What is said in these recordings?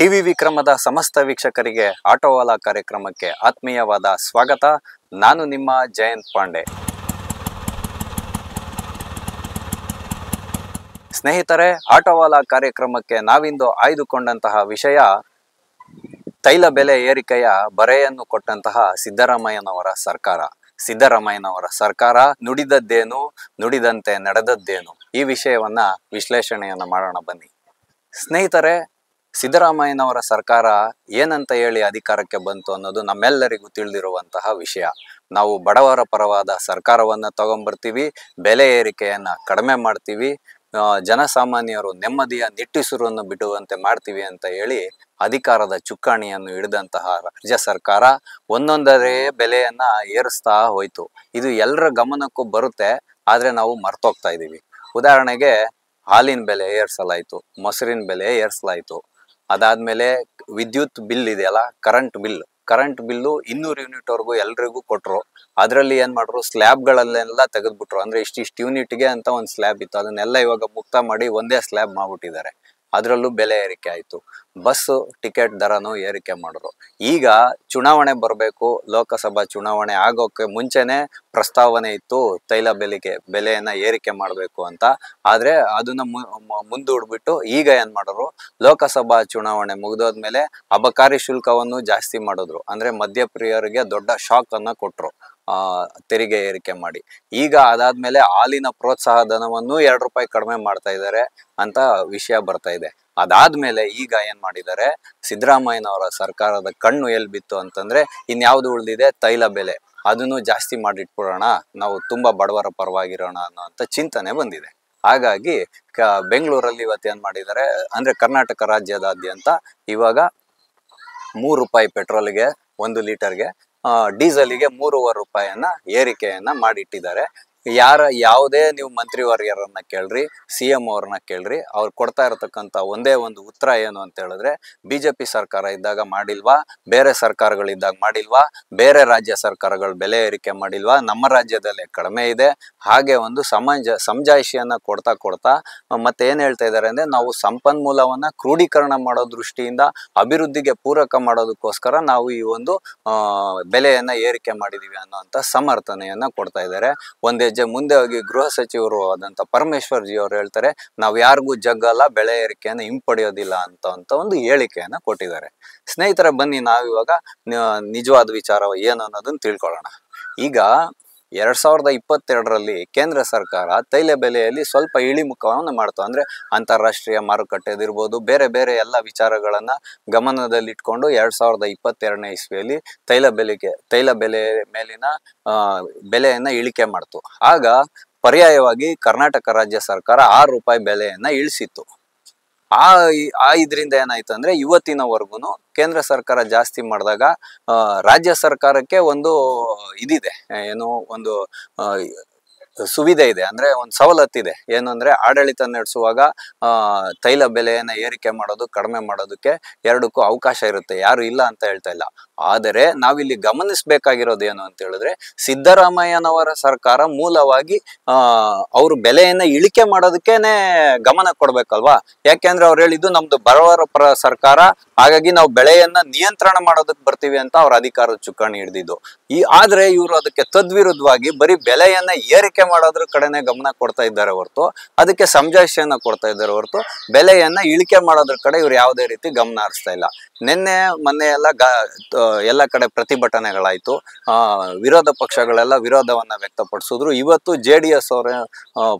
TV ವಿಕ್ರಮದ ಸಮಸ್ತ ವೀಕ್ಷಕರಿಗೆ ಆಟೋವಾಲಾ ಕಾರ್ಯಕ್ರಮಕ್ಕೆ ಆತ್ಮೀಯವಾದ ಸ್ವಾಗತ ನಾನು ನಿಮ್ಮ ಜಯಂತ್ ಪಾಂಡೆ ಸ್ನೇಹಿತರೆ ಆಟೋವಾಲಾ ಕಾರ್ಯಕ್ರಮಕ್ಕೆ ನಾವಿಂದು ಆಯ್ದುಕೊಂಡಂತಹ ವಿಷಯ ತೈಲ ಬೆಲೆ ಏರಿಕೆಯ ಬರೆಯನ್ನು ಕೊಟ್ಟಂತಹ ಸಿದ್ದರಾಮಯ್ಯನವರ ಸರ್ಕಾರ ಸಿದ್ದರಾಮಯ್ಯನವರ ಸರ್ಕಾರ ನುಡಿದದ್ದೇನು ನುಡಿದಂತೆ ನಡೆದದ್ದೇನು ಈ ವಿಷಯವನ್ನ ವಿಶ್ಲೇಷಣೆಯನ್ನು ಮಾಡೋಣ ಬನ್ನಿ ಸ್ನೇಹಿತರೆ ಸಿದ್ದರಾಮಯ್ಯನವರ ಸರ್ಕಾರ ಏನಂತ ಹೇಳಿ ಅಧಿಕಾರಕ್ಕೆ ಬಂತು ಅನ್ನೋದು ನಮ್ಮೆಲ್ಲರಿಗೂ ತಿಳಿದಿರುವಂತಹ ವಿಷಯ ನಾವು ಬಡವರ ಪರವಾದ ಸರ್ಕಾರವನ್ನ ತಗೊಂಡ್ಬರ್ತೀವಿ ಬೆಲೆ ಏರಿಕೆಯನ್ನ ಕಡಿಮೆ ಮಾಡ್ತೀವಿ ಜನಸಾಮಾನ್ಯರು ನೆಮ್ಮದಿಯ ನಿಟ್ಟುಸಿರನ್ನು ಬಿಡುವಂತೆ ಮಾಡ್ತೀವಿ ಅಂತ ಹೇಳಿ ಅಧಿಕಾರದ ಚುಕ್ಕಾಣಿಯನ್ನು ಹಿಡಿದಂತಹ ರಾಜ್ಯ ಸರ್ಕಾರ ಒಂದೊಂದರೇ ಬೆಲೆಯನ್ನ ಏರಿಸ್ತಾ ಹೋಯಿತು ಇದು ಎಲ್ಲರ ಗಮನಕ್ಕೂ ಬರುತ್ತೆ ಆದ್ರೆ ನಾವು ಮರ್ತೋಗ್ತಾ ಇದ್ದೀವಿ ಉದಾಹರಣೆಗೆ ಹಾಲಿನ ಬೆಲೆ ಏರಿಸಲಾಯಿತು ಮೊಸರಿನ ಬೆಲೆ ಏರಿಸಲಾಯಿತು ಅದಾದ್ಮೇಲೆ ವಿದ್ಯುತ್ ಬಿಲ್ ಇದೆಯಲ್ಲ ಕರೆಂಟ್ ಬಿಲ್ ಕರೆಂಟ್ ಬಿಲ್ ಇನ್ನೂರು ಯೂನಿಟ್ ವರೆಗೂ ಎಲ್ರಿಗೂ ಕೊಟ್ರು ಅದರಲ್ಲಿ ಏನ್ ಮಾಡ್ರು ಗಳಲ್ಲೆಲ್ಲ ತೆಗೆದ್ಬಿಟ್ರು ಅಂದ್ರೆ ಇಷ್ಟಿಷ್ಟು ಯೂನಿಟ್ ಯೂನಿಟ್ಗೆ ಅಂತ ಒಂದು ಸ್ಲ್ಯಾಬ್ ಇತ್ತು ಅದನ್ನೆಲ್ಲ ಇವಾಗ ಮುಕ್ತ ಮಾಡಿ ಒಂದೇ ಸ್ಲ್ಯಾಬ್ ಮಾಡ್ಬಿಟ್ಟಿದ್ದಾರೆ ಅದರಲ್ಲೂ ಬೆಲೆ ಏರಿಕೆ ಆಯಿತು ಬಸ್ ಟಿಕೆಟ್ ದರನೂ ಏರಿಕೆ ಮಾಡಿದ್ರು ಈಗ ಚುನಾವಣೆ ಬರಬೇಕು ಲೋಕಸಭಾ ಚುನಾವಣೆ ಆಗೋಕ್ಕೆ ಮುಂಚೆನೇ ಪ್ರಸ್ತಾವನೆ ಇತ್ತು ತೈಲ ಬೆಲೆಗೆ ಬೆಲೆಯನ್ನು ಏರಿಕೆ ಮಾಡಬೇಕು ಅಂತ ಆದರೆ ಅದನ್ನು ಮುಂದೂಡ್ಬಿಟ್ಟು ಈಗ ಏನು ಮಾಡಿದ್ರು ಲೋಕಸಭಾ ಚುನಾವಣೆ ಮುಗಿದೋದ್ಮೇಲೆ ಅಬಕಾರಿ ಶುಲ್ಕವನ್ನು ಜಾಸ್ತಿ ಮಾಡಿದ್ರು ಅಂದರೆ ಮದ್ಯಪ್ರಿಯರಿಗೆ ದೊಡ್ಡ ಶಾಕನ್ನು ಕೊಟ್ರು ಕೊಟ್ಟರು ಆ ತೆರಿಗೆ ಏರಿಕೆ ಮಾಡಿ ಈಗ ಅದಾದ್ಮೇಲೆ ಹಾಲಿನ ಪ್ರೋತ್ಸಾಹ ಧನವನ್ನು ಎರಡು ರೂಪಾಯಿ ಕಡಿಮೆ ಮಾಡ್ತಾ ಇದ್ದಾರೆ ಅಂತ ವಿಷಯ ಬರ್ತಾ ಇದೆ ಅದಾದ್ಮೇಲೆ ಈಗ ಏನ್ ಮಾಡಿದ್ದಾರೆ ಸಿದ್ದರಾಮಯ್ಯನವರ ಸರ್ಕಾರದ ಕಣ್ಣು ಎಲ್ಲಿ ಬಿತ್ತು ಅಂತಂದ್ರೆ ಇನ್ಯಾವುದು ಉಳಿದಿದೆ ತೈಲ ಬೆಲೆ ಅದನ್ನು ಜಾಸ್ತಿ ಮಾಡಿಟ್ಬಿಡೋಣ ನಾವು ತುಂಬಾ ಬಡವರ ಪರವಾಗಿರೋಣ ಅನ್ನೋ ಅಂತ ಚಿಂತನೆ ಬಂದಿದೆ ಹಾಗಾಗಿ ಕ ಬೆಂಗಳೂರಲ್ಲಿ ಇವತ್ತು ಮಾಡಿದ್ದಾರೆ ಅಂದ್ರೆ ಕರ್ನಾಟಕ ರಾಜ್ಯದಾದ್ಯಂತ ಇವಾಗ ಮೂರು ರೂಪಾಯಿ ಪೆಟ್ರೋಲ್ಗೆ ಒಂದು ಲೀಟರ್ಗೆ ಗೆ ಮೂರುವರೆ ರೂಪಾಯಿಯನ್ನ ಏರಿಕೆಯನ್ನ ಮಾಡಿಟ್ಟಿದ್ದಾರೆ ಯಾರ ಯಾವುದೇ ನೀವು ಮಂತ್ರಿವರ್ಯರನ್ನ ಕೇಳ್ರಿ ಸಿ ಎಂ ಅವ್ರನ್ನ ಕೇಳ್ರಿ ಅವ್ರು ಕೊಡ್ತಾ ಇರತಕ್ಕಂಥ ಒಂದೇ ಒಂದು ಉತ್ತರ ಏನು ಅಂತ ಹೇಳಿದ್ರೆ ಬಿಜೆಪಿ ಸರ್ಕಾರ ಇದ್ದಾಗ ಮಾಡಿಲ್ವಾ ಬೇರೆ ಸರ್ಕಾರಗಳಿದ್ದಾಗ ಮಾಡಿಲ್ವಾ ಬೇರೆ ರಾಜ್ಯ ಸರ್ಕಾರಗಳು ಬೆಲೆ ಏರಿಕೆ ಮಾಡಿಲ್ವಾ ನಮ್ಮ ರಾಜ್ಯದಲ್ಲೇ ಕಡಿಮೆ ಇದೆ ಹಾಗೆ ಒಂದು ಸಮಂಜ ಸಮಜಾಯಿಷಿಯನ್ನ ಕೊಡ್ತಾ ಕೊಡ್ತಾ ಮತ್ತೆ ಏನ್ ಹೇಳ್ತಾ ಇದ್ದಾರೆ ಅಂದ್ರೆ ನಾವು ಸಂಪನ್ಮೂಲವನ್ನ ಕ್ರೋಢೀಕರಣ ಮಾಡೋ ದೃಷ್ಟಿಯಿಂದ ಅಭಿವೃದ್ಧಿಗೆ ಪೂರಕ ಮಾಡೋದಕ್ಕೋಸ್ಕರ ನಾವು ಈ ಒಂದು ಬೆಲೆಯನ್ನ ಏರಿಕೆ ಮಾಡಿದೀವಿ ಅನ್ನೋ ಸಮರ್ಥನೆಯನ್ನ ಕೊಡ್ತಾ ಇದ್ದಾರೆ ಒಂದೇ ಹೆಜ್ಜೆ ಮುಂದೆ ಹೋಗಿ ಗೃಹ ಸಚಿವರು ಆದಂತ ಪರಮೇಶ್ವರ್ ಜಿ ಅವರು ಹೇಳ್ತಾರೆ ನಾವು ಯಾರಿಗೂ ಜಗ್ಗಲ್ಲ ಬೆಳೆ ಏರಿಕೆಯನ್ನು ಹಿಂಪಡೆಯೋದಿಲ್ಲ ಅಂತ ಅಂತ ಒಂದು ಹೇಳಿಕೆಯನ್ನ ಕೊಟ್ಟಿದ್ದಾರೆ ಸ್ನೇಹಿತರ ಬನ್ನಿ ನಾವಿವಾಗ ನಿಜವಾದ ವಿಚಾರ ಏನು ಅನ್ನೋದನ್ನ ತಿಳ್ಕೊಳ್ಳೋಣ ಈಗ ಎರಡ್ ಸಾವಿರದ ಇಪ್ಪತ್ತೆರಡರಲ್ಲಿ ಕೇಂದ್ರ ಸರ್ಕಾರ ತೈಲ ಬೆಲೆಯಲ್ಲಿ ಸ್ವಲ್ಪ ಇಳಿಮುಖವನ್ನು ಮಾಡ್ತು ಅಂದ್ರೆ ಅಂತಾರಾಷ್ಟ್ರೀಯ ಮಾರುಕಟ್ಟೆದಿರ್ಬೋದು ಬೇರೆ ಬೇರೆ ಎಲ್ಲ ವಿಚಾರಗಳನ್ನ ಗಮನದಲ್ಲಿಟ್ಕೊಂಡು ಎರಡ್ ಸಾವಿರದ ಇಪ್ಪತ್ತೆರಡನೇ ಇಸ್ವಿಯಲ್ಲಿ ತೈಲ ಬೆಲೆಗೆ ತೈಲ ಬೆಲೆ ಮೇಲಿನ ಬೆಲೆಯನ್ನ ಇಳಿಕೆ ಮಾಡ್ತು ಆಗ ಪರ್ಯಾಯವಾಗಿ ಕರ್ನಾಟಕ ರಾಜ್ಯ ಸರ್ಕಾರ ಆರು ರೂಪಾಯಿ ಬೆಲೆಯನ್ನ ಇಳಿಸಿತ್ತು ಆ ಆ ಇದರಿಂದ ಏನಾಯ್ತು ಅಂದ್ರೆ ಇವತ್ತಿನವರೆಗೂ ಕೇಂದ್ರ ಸರ್ಕಾರ ಜಾಸ್ತಿ ಮಾಡಿದಾಗ ರಾಜ್ಯ ಸರ್ಕಾರಕ್ಕೆ ಒಂದು ಇದಿದೆ ಏನು ಒಂದು ಸುವಿಧೆ ಇದೆ ಅಂದ್ರೆ ಒಂದು ಸವಲತ್ತಿದೆ ಏನಂದ್ರೆ ಆಡಳಿತ ನಡೆಸುವಾಗ ತೈಲ ಬೆಲೆಯನ್ನ ಏರಿಕೆ ಮಾಡೋದು ಕಡಿಮೆ ಮಾಡೋದಕ್ಕೆ ಎರಡಕ್ಕೂ ಅವಕಾಶ ಇರುತ್ತೆ ಯಾರು ಇಲ್ಲ ಅಂತ ಹೇಳ್ತಾ ಇಲ್ಲ ಆದರೆ ನಾವಿಲ್ಲಿ ಗಮನಿಸಬೇಕಾಗಿರೋದು ಏನು ಅಂತ ಹೇಳಿದ್ರೆ ಸಿದ್ದರಾಮಯ್ಯನವರ ಸರ್ಕಾರ ಮೂಲವಾಗಿ ಅವರು ಅವ್ರ ಬೆಲೆಯನ್ನ ಇಳಿಕೆ ಮಾಡೋದಕ್ಕೇನೆ ಗಮನ ಕೊಡ್ಬೇಕಲ್ವಾ ಯಾಕೆಂದ್ರೆ ಅವ್ರು ಹೇಳಿದ್ದು ನಮ್ದು ಬರವರ ಪರ ಸರ್ಕಾರ ಹಾಗಾಗಿ ನಾವು ಬೆಳೆಯನ್ನ ನಿಯಂತ್ರಣ ಮಾಡೋದಕ್ಕೆ ಬರ್ತೀವಿ ಅಂತ ಅವ್ರ ಅಧಿಕಾರದ ಚುಕ್ಕಾಣಿ ಹಿಡಿದಿದ್ದು ಈ ಆದ್ರೆ ಇವರು ಅದಕ್ಕೆ ತದ್ವಿರುದ್ಧವಾಗಿ ಬರೀ ಬೆಲೆಯನ್ನ ಏರಿಕೆ ಮಾಡೋದ್ರ ಕಡೆನೆ ಗಮನ ಕೊಡ್ತಾ ಇದ್ದಾರೆ ಹೊರತು ಅದಕ್ಕೆ ಸಂಜಾಯಿಷಿಯನ್ನ ಕೊಡ್ತಾ ಇದ್ದಾರೆ ಹೊರತು ಬೆಲೆಯನ್ನ ಇಳಿಕೆ ಮಾಡೋದ್ರ ಕಡೆ ಇವ್ರು ಯಾವುದೇ ರೀತಿ ಗಮನ ಹರಿಸ್ತಾ ಇಲ್ಲ ನಿನ್ನೆ ಮೊನ್ನೆ ಎಲ್ಲ ಎಲ್ಲ ಕಡೆ ಪ್ರತಿಭಟನೆಗಳಾಯಿತು ವಿರೋಧ ಪಕ್ಷಗಳೆಲ್ಲ ವಿರೋಧವನ್ನು ವ್ಯಕ್ತಪಡಿಸಿದ್ರು ಇವತ್ತು ಜೆ ಡಿ ಎಸ್ ಅವರ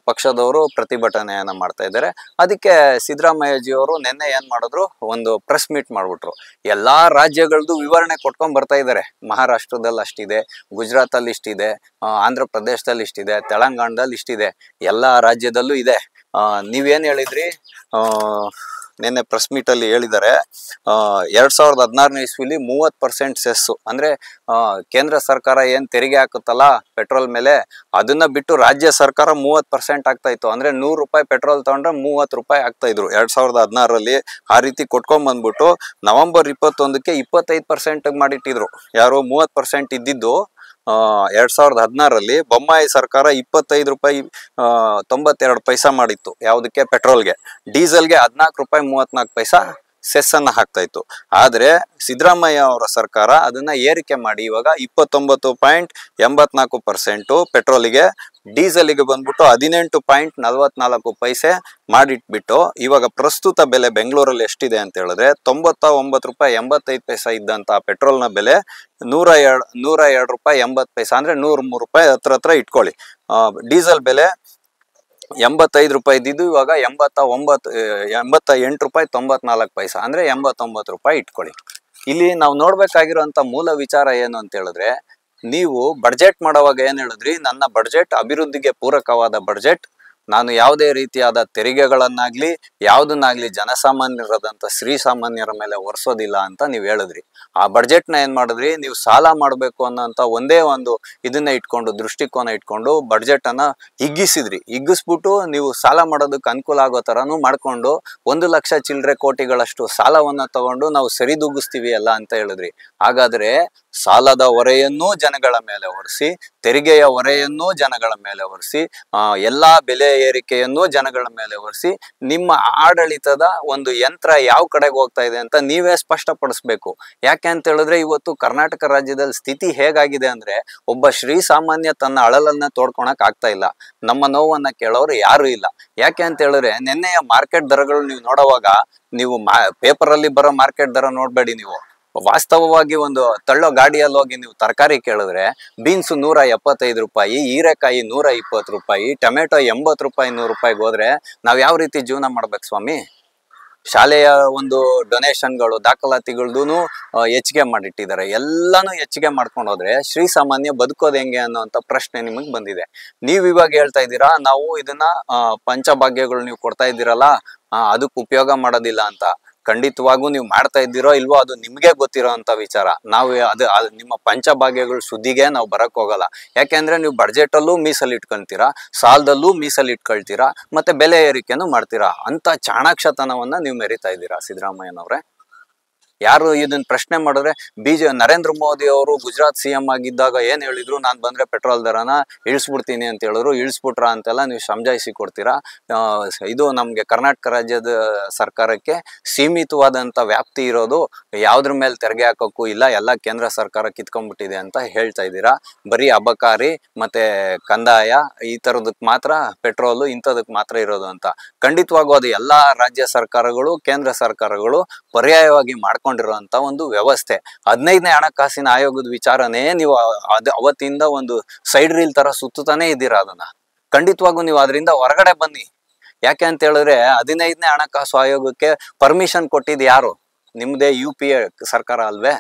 ಪಕ್ಷದವರು ಪ್ರತಿಭಟನೆಯನ್ನು ಮಾಡ್ತಾ ಇದ್ದಾರೆ ಅದಕ್ಕೆ ಸಿದ್ದರಾಮಯ್ಯಜಿಯವರು ನಿನ್ನೆ ಏನು ಮಾಡಿದ್ರು ಒಂದು ಪ್ರೆಸ್ ಮೀಟ್ ಮಾಡಿಬಿಟ್ರು ಎಲ್ಲ ರಾಜ್ಯಗಳದ್ದು ವಿವರಣೆ ಕೊಟ್ಕೊಂಡು ಬರ್ತಾ ಇದ್ದಾರೆ ಮಹಾರಾಷ್ಟ್ರದಲ್ಲಿ ಅಷ್ಟಿದೆ ಗುಜರಾತಲ್ಲಿ ಇಷ್ಟಿದೆ ಆಂಧ್ರ ಪ್ರದೇಶದಲ್ಲಿ ಇಷ್ಟಿದೆ ತೆಲಂಗಾಣದಲ್ಲಿ ಇಷ್ಟಿದೆ ಎಲ್ಲ ರಾಜ್ಯದಲ್ಲೂ ಇದೆ ನೀವೇನು ಹೇಳಿದ್ರಿ ಆ ನಿನ್ನೆ ಪ್ರೆಸ್ ಮೀಟ್ ಅಲ್ಲಿ ಹೇಳಿದ್ದಾರೆ ಎರಡ್ ಸಾವಿರದ ಹದಿನಾರನೇ ಇಸ್ವಿಲಿ ಮೂವತ್ ಪರ್ಸೆಂಟ್ ಸೆಸ್ ಅಂದ್ರೆ ಕೇಂದ್ರ ಸರ್ಕಾರ ಏನ್ ತೆರಿಗೆ ಹಾಕುತ್ತಲ್ಲ ಪೆಟ್ರೋಲ್ ಮೇಲೆ ಅದನ್ನ ಬಿಟ್ಟು ರಾಜ್ಯ ಸರ್ಕಾರ ಮೂವತ್ತು ಪರ್ಸೆಂಟ್ ಆಗ್ತಾ ಇತ್ತು ಅಂದ್ರೆ ನೂರು ರೂಪಾಯಿ ಪೆಟ್ರೋಲ್ ತಗೊಂಡ್ರೆ ಮೂವತ್ತು ರೂಪಾಯಿ ಆಗ್ತಾ ಇದ್ರು ಎರಡ್ ಸಾವಿರದ ಹದಿನಾರಲ್ಲಿ ಆ ರೀತಿ ಕೊಟ್ಕೊಂಡ್ ಬಂದ್ಬಿಟ್ಟು ನವೆಂಬರ್ ಇಪ್ಪತ್ತೊಂದಕ್ಕೆ ಇಪ್ಪತ್ತೈದು ಪರ್ಸೆಂಟ್ ಮಾಡಿಟ್ಟಿದ್ರು ಯಾರು ಮೂವತ್ ಪರ್ಸೆಂಟ್ ಇದ್ದಿದ್ದು ಎರಡ್ ಸಾವಿರದ ಹದಿನಾರಲ್ಲಿ ಬೊಮ್ಮಾಯಿ ಸರ್ಕಾರ ಇಪ್ಪತ್ತೈದು ರೂಪಾಯಿ ತೊಂಬತ್ತೆರಡು ಪೈಸಾ ಮಾಡಿತ್ತು ಯಾವುದಕ್ಕೆ ಪೆಟ್ರೋಲ್ಗೆ ಡೀಸೆಲ್ಗೆ ಹದಿನಾಲ್ಕು ರೂಪಾಯಿ ಮೂವತ್ನಾಲ್ಕು ಪೈಸಾ ಸೆಸ್ ಅನ್ನ ಹಾಕ್ತಾ ಇತ್ತು ಆದ್ರೆ ಸಿದ್ದರಾಮಯ್ಯ ಅವರ ಸರ್ಕಾರ ಅದನ್ನ ಏರಿಕೆ ಮಾಡಿ ಇವಾಗ ಇಪ್ಪತ್ತೊಂಬತ್ತು ಪಾಯಿಂಟ್ ಎಂಬತ್ನಾಲ್ಕು ಪರ್ಸೆಂಟು ಪೆಟ್ರೋಲಿಗೆ ಡೀಸೆಲಿಗೆ ಬಂದ್ಬಿಟ್ಟು ಹದಿನೆಂಟು ಪಾಯಿಂಟ್ ನಲ್ವತ್ನಾಲ್ಕು ಪೈಸೆ ಮಾಡಿಟ್ಬಿಟ್ಟು ಇವಾಗ ಪ್ರಸ್ತುತ ಬೆಲೆ ಬೆಂಗಳೂರಲ್ಲಿ ಎಷ್ಟಿದೆ ಅಂತ ಹೇಳಿದ್ರೆ ತೊಂಬತ್ತ ಒಂಬತ್ತು ರೂಪಾಯಿ ಎಂಬತ್ತೈದು ಪೈಸ ಇದ್ದಂಥ ಪೆಟ್ರೋಲ್ನ ಬೆಲೆ ನೂರ ಎರಡು ನೂರ ಎರಡು ರೂಪಾಯಿ ಎಂಬತ್ತು ಪೈಸಾ ಅಂದ್ರೆ ನೂರ ಮೂರು ರೂಪಾಯಿ ಹತ್ರ ಹತ್ರ ಇಟ್ಕೊಳ್ಳಿ ಡೀಸೆಲ್ ಬೆಲೆ ಎಂಬತ್ತೈದು ರೂಪಾಯಿ ಇದ್ದಿದ್ದು ಇವಾಗ ಎಂಬತ್ತ ಒಂಬತ್ತು ಎಂಬತ್ತ ಎಂಟು ರೂಪಾಯಿ ತೊಂಬತ್ನಾಲ್ಕು ಪೈಸ ಅಂದ್ರೆ ಎಂಬತ್ತೊಂಬತ್ತು ರೂಪಾಯಿ ಇಟ್ಕೊಳ್ಳಿ ಇಲ್ಲಿ ನಾವು ನೋಡ್ಬೇಕಾಗಿರುವಂತ ಮೂಲ ವಿಚಾರ ಏನು ಅಂತ ಹೇಳಿದ್ರೆ ನೀವು ಬಡ್ಜೆಟ್ ಮಾಡುವಾಗ ಏನ್ ಹೇಳಿದ್ರಿ ನನ್ನ ಬಡ್ಜೆಟ್ ಅಭಿವೃದ್ಧಿಗೆ ಪೂರಕವಾದ ಬಡ್ಜೆಟ್ ನಾನು ಯಾವುದೇ ರೀತಿಯಾದ ತೆರಿಗೆಗಳನ್ನಾಗ್ಲಿ ಯಾವುದನ್ನಾಗ್ಲಿ ಜನಸಾಮಾನ್ಯರಾದಂಥ ಸ್ತ್ರೀ ಸಾಮಾನ್ಯರ ಮೇಲೆ ಒರೆಸೋದಿಲ್ಲ ಅಂತ ನೀವು ಹೇಳಿದ್ರಿ ಆ ಬಡ್ಜೆಟ್ನ ಏನ್ ಮಾಡಿದ್ರಿ ನೀವು ಸಾಲ ಮಾಡಬೇಕು ಅನ್ನೋಂಥ ಒಂದೇ ಒಂದು ಇದನ್ನ ಇಟ್ಕೊಂಡು ದೃಷ್ಟಿಕೋನ ಇಟ್ಕೊಂಡು ಬಡ್ಜೆಟ್ ಅನ್ನ ಹಿಗ್ಗಿಸಿದ್ರಿ ಹಿಗ್ಗಿಸ್ಬಿಟ್ಟು ನೀವು ಸಾಲ ಮಾಡೋದಕ್ಕೆ ಅನುಕೂಲ ಆಗೋ ತರನು ಮಾಡ್ಕೊಂಡು ಒಂದು ಲಕ್ಷ ಚಿಲ್ಲರೆ ಕೋಟಿಗಳಷ್ಟು ಸಾಲವನ್ನ ತಗೊಂಡು ನಾವು ಸರಿದೂಗಿಸ್ತೀವಿ ಅಲ್ಲ ಅಂತ ಹೇಳಿದ್ರಿ ಹಾಗಾದ್ರೆ ಸಾಲದ ಹೊರೆಯನ್ನೂ ಜನಗಳ ಮೇಲೆ ಹೊರಿಸಿ ತೆರಿಗೆಯ ಹೊರೆಯನ್ನೂ ಜನಗಳ ಮೇಲೆ ಹೊರಿಸಿ ಆ ಎಲ್ಲಾ ಬೆಲೆ ಏರಿಕೆಯನ್ನೂ ಜನಗಳ ಮೇಲೆ ಹೊರಿಸಿ ನಿಮ್ಮ ಆಡಳಿತದ ಒಂದು ಯಂತ್ರ ಯಾವ ಕಡೆಗೆ ಹೋಗ್ತಾ ಇದೆ ಅಂತ ನೀವೇ ಸ್ಪಷ್ಟಪಡಿಸ್ಬೇಕು ಯಾಕೆ ಅಂತ ಹೇಳಿದ್ರೆ ಇವತ್ತು ಕರ್ನಾಟಕ ರಾಜ್ಯದಲ್ಲಿ ಸ್ಥಿತಿ ಹೇಗಾಗಿದೆ ಅಂದ್ರೆ ಒಬ್ಬ ಶ್ರೀ ಸಾಮಾನ್ಯ ತನ್ನ ಅಳಲನ್ನ ತೋಡ್ಕೊಳಕ್ ಆಗ್ತಾ ಇಲ್ಲ ನಮ್ಮ ನೋವನ್ನ ಕೇಳೋರು ಯಾರು ಇಲ್ಲ ಯಾಕೆ ಅಂತ ಹೇಳಿದ್ರೆ ನಿನ್ನೆಯ ಮಾರ್ಕೆಟ್ ದರಗಳು ನೀವು ನೋಡುವಾಗ ನೀವು ಮಾ ಪೇಪರ್ ಅಲ್ಲಿ ಬರೋ ಮಾರ್ಕೆಟ್ ದರ ನೋಡ್ಬೇಡಿ ನೀವು ವಾಸ್ತವವಾಗಿ ಒಂದು ತಳ್ಳೋ ಗಾಡಿಯಲ್ಲಿ ಹೋಗಿ ನೀವು ತರಕಾರಿ ಕೇಳಿದ್ರೆ ಬೀನ್ಸ್ ನೂರ ಎಪ್ಪತ್ತೈದು ರೂಪಾಯಿ ಹೀರೆಕಾಯಿ ನೂರ ಇಪ್ಪತ್ತು ರೂಪಾಯಿ ಟೊಮೆಟೊ ಎಂಬತ್ತು ರೂಪಾಯಿ ನೂರು ರೂಪಾಯಿಗೆ ಹೋದ್ರೆ ನಾವು ಯಾವ ರೀತಿ ಜೀವನ ಮಾಡ್ಬೇಕು ಸ್ವಾಮಿ ಶಾಲೆಯ ಒಂದು ಡೊನೇಷನ್ಗಳು ದಾಖಲಾತಿಗಳ್ದು ಹೆಚ್ಚಿಗೆ ಮಾಡಿಟ್ಟಿದ್ದಾರೆ ಎಲ್ಲಾನು ಹೆಚ್ಚಿಗೆ ಮಾಡ್ಕೊಂಡು ಹೋದ್ರೆ ಶ್ರೀ ಸಾಮಾನ್ಯ ಬದುಕೋದು ಹೆಂಗೆ ಅನ್ನೋಂಥ ಪ್ರಶ್ನೆ ನಿಮಗೆ ಬಂದಿದೆ ನೀವು ಇವಾಗ ಹೇಳ್ತಾ ಇದ್ದೀರಾ ನಾವು ಇದನ್ನ ಪಂಚಭಾಗ್ಯಗಳು ನೀವು ಕೊಡ್ತಾ ಇದ್ದೀರಲ್ಲ ಅದಕ್ಕೆ ಉಪಯೋಗ ಮಾಡೋದಿಲ್ಲ ಅಂತ ಖಂಡಿತವಾಗೂ ನೀವು ಮಾಡ್ತಾ ಇದ್ದೀರೋ ಇಲ್ವೋ ಅದು ನಿಮಗೆ ಗೊತ್ತಿರೋ ಅಂತ ವಿಚಾರ ನಾವು ಅದು ನಿಮ್ಮ ಪಂಚಭಾಗ್ಯಗಳ ಸುದ್ದಿಗೆ ನಾವು ಬರಕ್ ಹೋಗಲ್ಲ ಯಾಕೆಂದ್ರೆ ನೀವು ಬಡ್ಜೆಟ್ ಅಲ್ಲೂ ಸಾಲದಲ್ಲೂ ಮೀಸಲ್ ಇಟ್ಕೊಳ್ತೀರಾ ಮತ್ತೆ ಬೆಲೆ ಏರಿಕೆನೂ ಮಾಡ್ತೀರಾ ಅಂತ ಚಾಣಾಕ್ಷತನವನ್ನ ನೀವು ಮೆರಿತಾ ಇದ್ದೀರಾ ಸಿದ್ದರಾಮಯ್ಯನವ್ರೆ ಯಾರು ಇದನ್ನ ಪ್ರಶ್ನೆ ಮಾಡಿದ್ರೆ ಬಿಜೆ ನರೇಂದ್ರ ಮೋದಿ ಅವರು ಗುಜರಾತ್ ಸಿ ಎಂ ಆಗಿದ್ದಾಗ ಏನ್ ಹೇಳಿದ್ರು ನಾನು ಬಂದ್ರೆ ಪೆಟ್ರೋಲ್ ದರನ ಇಳಿಸ್ಬಿಡ್ತೀನಿ ಅಂತ ಹೇಳಿದ್ರು ಇಳಿಸ್ಬಿಟ್ರ ಅಂತೆಲ್ಲ ನೀವು ಸಮಜಾಯಿಸಿ ಕೊಡ್ತೀರಾ ಇದು ನಮ್ಗೆ ಕರ್ನಾಟಕ ರಾಜ್ಯದ ಸರ್ಕಾರಕ್ಕೆ ಸೀಮಿತವಾದಂತ ವ್ಯಾಪ್ತಿ ಇರೋದು ಯಾವ್ದ್ರ ಮೇಲೆ ತೆರಿಗೆ ಹಾಕೋಕ್ಕೂ ಇಲ್ಲ ಎಲ್ಲ ಕೇಂದ್ರ ಸರ್ಕಾರ ಕಿತ್ಕೊಂಡ್ಬಿಟ್ಟಿದೆ ಅಂತ ಹೇಳ್ತಾ ಇದ್ದೀರಾ ಬರೀ ಅಬಕಾರಿ ಮತ್ತೆ ಕಂದಾಯ ಈ ತರದಕ್ ಮಾತ್ರ ಪೆಟ್ರೋಲು ಇಂಥದಕ್ ಮಾತ್ರ ಇರೋದು ಅಂತ ಖಂಡಿತವಾಗೂ ಅದು ಎಲ್ಲಾ ರಾಜ್ಯ ಸರ್ಕಾರಗಳು ಕೇಂದ್ರ ಸರ್ಕಾರಗಳು ಪರ್ಯಾಯವಾಗಿ ಮಾಡ್ಕೊಂಡು ಮಾಡ್ಕೊಂಡಿರುವಂತ ಒಂದು ವ್ಯವಸ್ಥೆ ಹದಿನೈದನೇ ಹಣಕಾಸಿನ ಆಯೋಗದ ವಿಚಾರನೇ ನೀವು ಅದ್ ಅವತ್ತಿಂದ ಒಂದು ಸೈಡ್ ರೀಲ್ ತರ ಸುತ್ತಾನೆ ಇದ್ದೀರಾ ಅದನ್ನ ಖಂಡಿತವಾಗೂ ನೀವು ಅದರಿಂದ ಹೊರಗಡೆ ಬನ್ನಿ ಯಾಕೆ ಅಂತ ಹೇಳಿದ್ರೆ ಹದಿನೈದನೇ ಹಣಕಾಸು ಆಯೋಗಕ್ಕೆ ಪರ್ಮಿಷನ್ ಕೊಟ್ಟಿದ್ ಯಾರು ನಿಮ್ದೇ ಯು ಪಿ ಎ ಸರ್ಕಾರ ಅಲ್ವೇ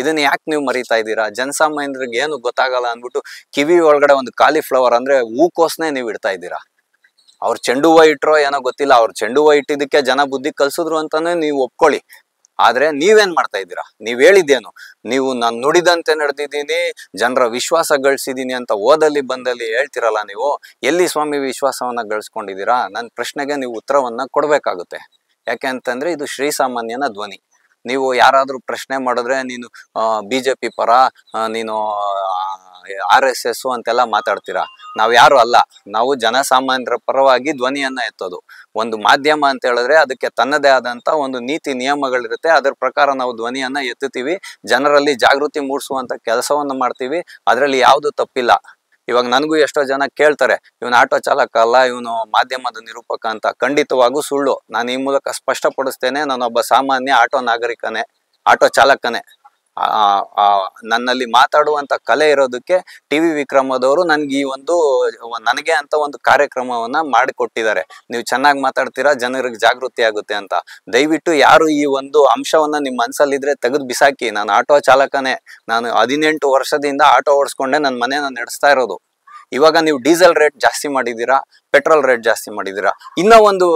ಇದನ್ನ ಯಾಕೆ ನೀವು ಮರಿತಾ ಇದ್ದೀರಾ ಜನಸಾಮಾನ್ಯರಿಗೆ ಏನು ಗೊತ್ತಾಗಲ್ಲ ಅಂದ್ಬಿಟ್ಟು ಕಿವಿ ಒಳಗಡೆ ಒಂದು ಕಾಲಿಫ್ಲವರ್ ಅಂದ್ರೆ ಹೂಕೋಸ್ನೇ ನೀವು ಇಡ್ತಾ ಇದ್ದೀರಾ ಅವ್ರ ಚೆಂಡು ಹೂವು ಇಟ್ಟರೋ ಏನೋ ಗೊತ್ತಿಲ್ಲ ಅವ್ರ ಚೆಂಡು ಹೂವು ಇಟ್ಟಿದ್ದಕ್ಕೆ ಜನ ಬುದ್ಧಿ ಕಲ್ಸಿದ್ರು ಅಂತಾನೆ ನೀವು ಒಪ್ಕೊಳ್ಳಿ ಆದ್ರೆ ನೀವೇನ್ ಮಾಡ್ತಾ ಇದ್ದೀರಾ ನೀವ್ ಹೇಳಿದ್ದೇನು ನೀವು ನಾನು ನುಡಿದಂತೆ ನಡೆದಿದ್ದೀನಿ ಜನರ ವಿಶ್ವಾಸ ಗಳಿಸಿದ್ದೀನಿ ಅಂತ ಓದಲ್ಲಿ ಬಂದಲ್ಲಿ ಹೇಳ್ತಿರಲ್ಲ ನೀವು ಎಲ್ಲಿ ಸ್ವಾಮಿ ವಿಶ್ವಾಸವನ್ನ ಗಳಿಸ್ಕೊಂಡಿದ್ದೀರಾ ನನ್ನ ಪ್ರಶ್ನೆಗೆ ನೀವು ಉತ್ತರವನ್ನ ಕೊಡ್ಬೇಕಾಗುತ್ತೆ ಯಾಕೆ ಅಂತಂದ್ರೆ ಇದು ಶ್ರೀಸಾಮಾನ್ಯನ ಧ್ವನಿ ನೀವು ಯಾರಾದ್ರೂ ಪ್ರಶ್ನೆ ಮಾಡಿದ್ರೆ ನೀನು ಬಿಜೆಪಿ ಪರ ನೀನು ಆರ್ ಎಸ್ ಎಸ್ ಅಂತೆಲ್ಲ ಮಾತಾಡ್ತೀರಾ ನಾವು ಯಾರು ಅಲ್ಲ ನಾವು ಜನಸಾಮಾನ್ಯರ ಪರವಾಗಿ ಧ್ವನಿಯನ್ನ ಎತ್ತೋದು ಒಂದು ಮಾಧ್ಯಮ ಅಂತ ಹೇಳಿದ್ರೆ ಅದಕ್ಕೆ ತನ್ನದೇ ಆದಂತ ಒಂದು ನೀತಿ ನಿಯಮಗಳಿರುತ್ತೆ ಅದರ ಪ್ರಕಾರ ನಾವು ಧ್ವನಿಯನ್ನ ಎತ್ತುತ್ತೀವಿ ಜನರಲ್ಲಿ ಜಾಗೃತಿ ಮೂಡಿಸುವಂತ ಕೆಲಸವನ್ನು ಮಾಡ್ತೀವಿ ಅದರಲ್ಲಿ ಯಾವುದು ತಪ್ಪಿಲ್ಲ ಇವಾಗ ನನಗೂ ಎಷ್ಟೋ ಜನ ಕೇಳ್ತಾರೆ ಇವನು ಆಟೋ ಚಾಲಕ ಅಲ್ಲ ಇವನು ಮಾಧ್ಯಮದ ನಿರೂಪಕ ಅಂತ ಖಂಡಿತವಾಗೂ ಸುಳ್ಳು ನಾನು ಈ ಮೂಲಕ ಸ್ಪಷ್ಟಪಡಿಸ್ತೇನೆ ನಾನೊಬ್ಬ ಸಾಮಾನ್ಯ ಆಟೋ ನಾಗರಿಕನೇ ಆಟೋ ಚಾಲಕನೇ ನನ್ನಲ್ಲಿ ಮಾತಾಡುವಂತ ಕಲೆ ಇರೋದಕ್ಕೆ ಟಿ ವಿ ವಿಕ್ರಮದವರು ನನ್ಗೆ ಈ ಒಂದು ನನಗೆ ಅಂತ ಒಂದು ಕಾರ್ಯಕ್ರಮವನ್ನ ಮಾಡಿಕೊಟ್ಟಿದ್ದಾರೆ ನೀವು ಚೆನ್ನಾಗಿ ಮಾತಾಡ್ತೀರಾ ಜನರಿಗೆ ಜಾಗೃತಿ ಆಗುತ್ತೆ ಅಂತ ದಯವಿಟ್ಟು ಯಾರು ಈ ಒಂದು ಅಂಶವನ್ನ ನಿಮ್ಮ ಇದ್ರೆ ತೆಗೆದು ಬಿಸಾಕಿ ನಾನು ಆಟೋ ಚಾಲಕನೇ ನಾನು ಹದಿನೆಂಟು ವರ್ಷದಿಂದ ಆಟೋ ಓಡಿಸ್ಕೊಂಡೆ ನನ್ನ ಮನೆಯನ್ನ ನಡೆಸ್ತಾ ಇರೋದು ಇವಾಗ ನೀವು ಡೀಸೆಲ್ ರೇಟ್ ಜಾಸ್ತಿ ಮಾಡಿದ್ದೀರಾ ಪೆಟ್ರೋಲ್ ರೇಟ್ ಜಾಸ್ತಿ ಮಾಡಿದ್ದೀರಾ ಇನ್ನೂ ಒಂದು